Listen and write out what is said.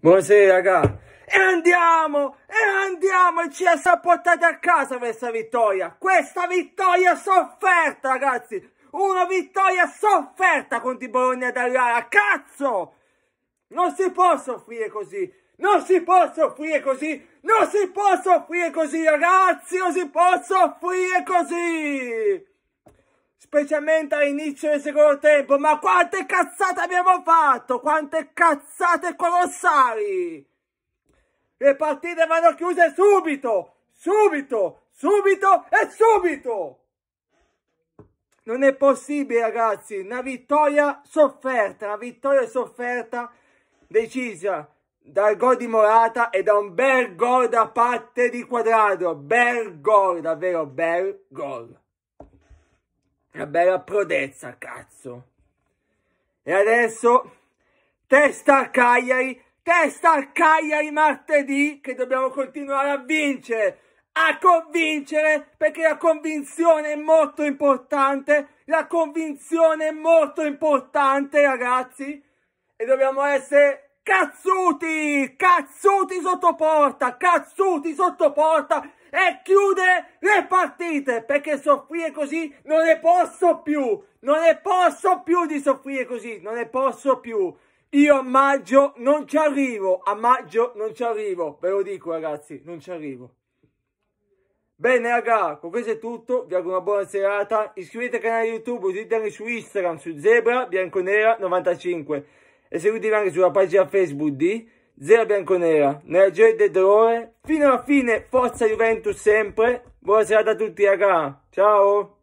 Buonasera, raga. E andiamo, e andiamo, e ci ha portati a casa questa vittoria. Questa vittoria sofferta, ragazzi. Una vittoria sofferta contro i Bologna Dallara. Cazzo! Non si può soffrire così. Non si può soffrire così. Non si può soffrire così, ragazzi. Non si può soffrire così specialmente all'inizio del secondo tempo. Ma quante cazzate abbiamo fatto! Quante cazzate colossali! Le partite vanno chiuse subito! Subito! Subito e subito! Non è possibile, ragazzi. Una vittoria sofferta, una vittoria sofferta decisa dal gol di Morata e da un bel gol da parte di Quadrado. Bel gol, davvero bel gol. Una bella prodezza, cazzo. E adesso testa a Cagliari, testa a Cagliari martedì che dobbiamo continuare a vincere, a convincere perché la convinzione è molto importante, la convinzione è molto importante ragazzi e dobbiamo essere cazzo Cazzuti, sotto porta, cazzuti sotto porta e chiude le partite perché soffrire così non ne posso più, non ne posso più di soffrire così, non ne posso più. Io a maggio non ci arrivo, a maggio non ci arrivo, ve lo dico ragazzi, non ci arrivo. Bene raga, con questo è tutto, vi auguro una buona serata, iscrivetevi al canale YouTube, seguitemi su Instagram, su Zebra, Bianconera95 e seguitemi anche sulla pagina Facebook di 0 bianconera, nella gioia del dolore. fino alla fine, forza Juventus sempre, buona serata a tutti raga, ciao!